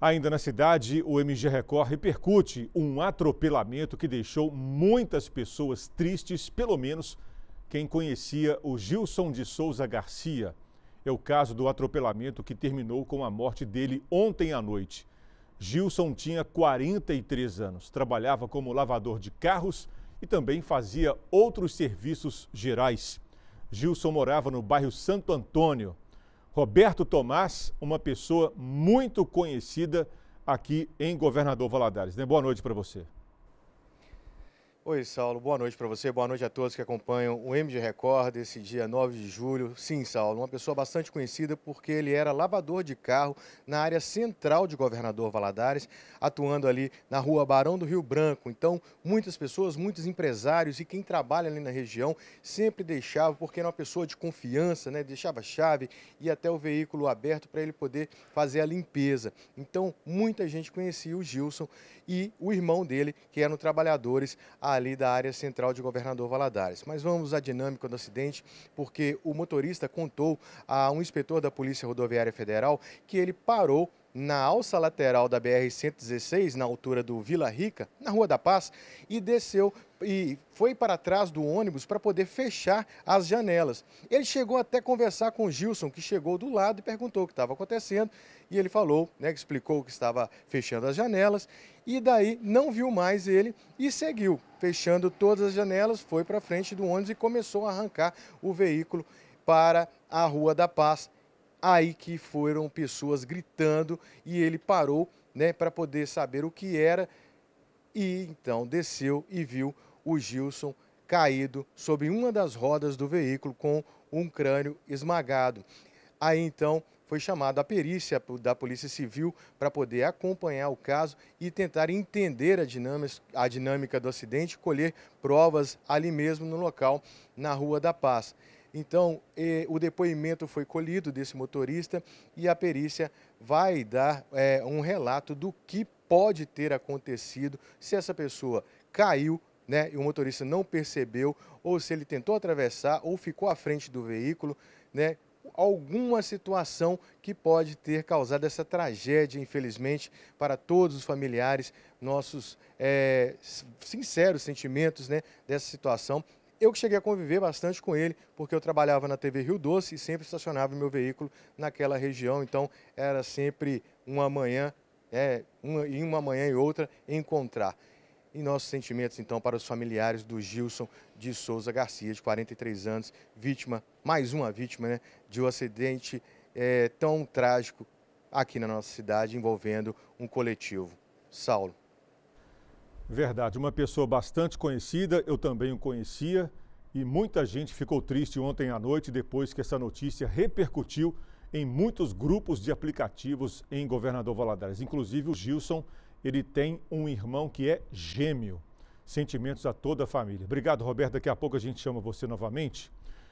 Ainda na cidade, o MG Record repercute um atropelamento que deixou muitas pessoas tristes, pelo menos quem conhecia o Gilson de Souza Garcia. É o caso do atropelamento que terminou com a morte dele ontem à noite. Gilson tinha 43 anos, trabalhava como lavador de carros e também fazia outros serviços gerais. Gilson morava no bairro Santo Antônio, Roberto Tomás, uma pessoa muito conhecida aqui em Governador Valadares. Né? Boa noite para você. Oi, Saulo. Boa noite para você, boa noite a todos que acompanham o MG Record esse dia 9 de julho. Sim, Saulo, uma pessoa bastante conhecida porque ele era lavador de carro na área central de Governador Valadares, atuando ali na rua Barão do Rio Branco. Então, muitas pessoas, muitos empresários e quem trabalha ali na região sempre deixava, porque era uma pessoa de confiança, né? deixava chave e até o veículo aberto para ele poder fazer a limpeza. Então, muita gente conhecia o Gilson e o irmão dele, que eram trabalhadores ali da área central de Governador Valadares. Mas vamos à dinâmica do acidente, porque o motorista contou a um inspetor da Polícia Rodoviária Federal que ele parou na alça lateral da BR-116, na altura do Vila Rica, na Rua da Paz, e desceu e foi para trás do ônibus para poder fechar as janelas. Ele chegou até conversar com o Gilson, que chegou do lado e perguntou o que estava acontecendo, e ele falou, né, explicou que estava fechando as janelas, e daí não viu mais ele e seguiu, fechando todas as janelas, foi para frente do ônibus e começou a arrancar o veículo para a Rua da Paz aí que foram pessoas gritando e ele parou né, para poder saber o que era e então desceu e viu o Gilson caído sobre uma das rodas do veículo com um crânio esmagado. Aí então foi chamada a perícia da Polícia Civil para poder acompanhar o caso e tentar entender a dinâmica, a dinâmica do acidente, colher provas ali mesmo no local, na Rua da Paz. Então, eh, o depoimento foi colhido desse motorista e a perícia vai dar eh, um relato do que pode ter acontecido se essa pessoa caiu, né, e o motorista não percebeu, ou se ele tentou atravessar ou ficou à frente do veículo, né, alguma situação que pode ter causado essa tragédia, infelizmente, para todos os familiares, nossos é, sinceros sentimentos né, dessa situação eu que cheguei a conviver bastante com ele, porque eu trabalhava na TV Rio Doce e sempre estacionava meu veículo naquela região, então era sempre uma manhã, é, uma, e uma manhã e outra, encontrar. E nossos sentimentos, então, para os familiares do Gilson de Souza Garcia, de 43 anos, vítima, mais uma vítima, né, de um acidente é, tão trágico aqui na nossa cidade envolvendo um coletivo. Saulo. Verdade, uma pessoa bastante conhecida, eu também o conhecia, e muita gente ficou triste ontem à noite depois que essa notícia repercutiu em muitos grupos de aplicativos em Governador Valadares. Inclusive o Gilson, ele tem um irmão que é gêmeo. Sentimentos a toda a família. Obrigado, Roberto. Daqui a pouco a gente chama você novamente.